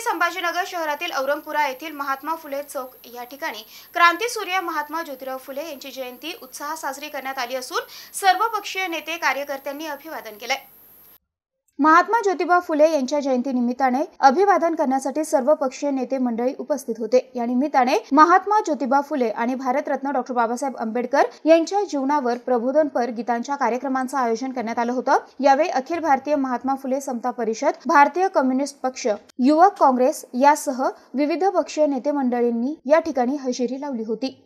संभाजीनगर शहरातील औरंगपुरा येथील महात्मा फुले चौक या ठिकाणी क्रांती सूर्य महात्मा ज्योतिराव फुले यांची जयंती उत्साहात साजरी करण्यात आली असून सर्वपक्षीय नेते कार्यकर्त्यांनी अभिवादन केलंय महात्मा ज्योतिबा फुले यांच्या जयंतीनिमित्ताने अभिवादन करण्यासाठी सर्व पक्षीय नेते मंडळी उपस्थित होते या निमित्ताने महात्मा ज्योतिबा फुले आणि भारतरत्न डॉक्टर बाबासाहेब आंबेडकर यांच्या जीवनावर प्रबोधनपर गीतांच्या कार्यक्रमांचं आयोजन करण्यात आलं होतं यावेळी अखिल भारतीय महात्मा फुले समता परिषद भारतीय कम्युनिस्ट पक्ष युवक काँग्रेस यासह विविध पक्षीय नेते मंडळींनी या ठिकाणी हजेरी लावली होती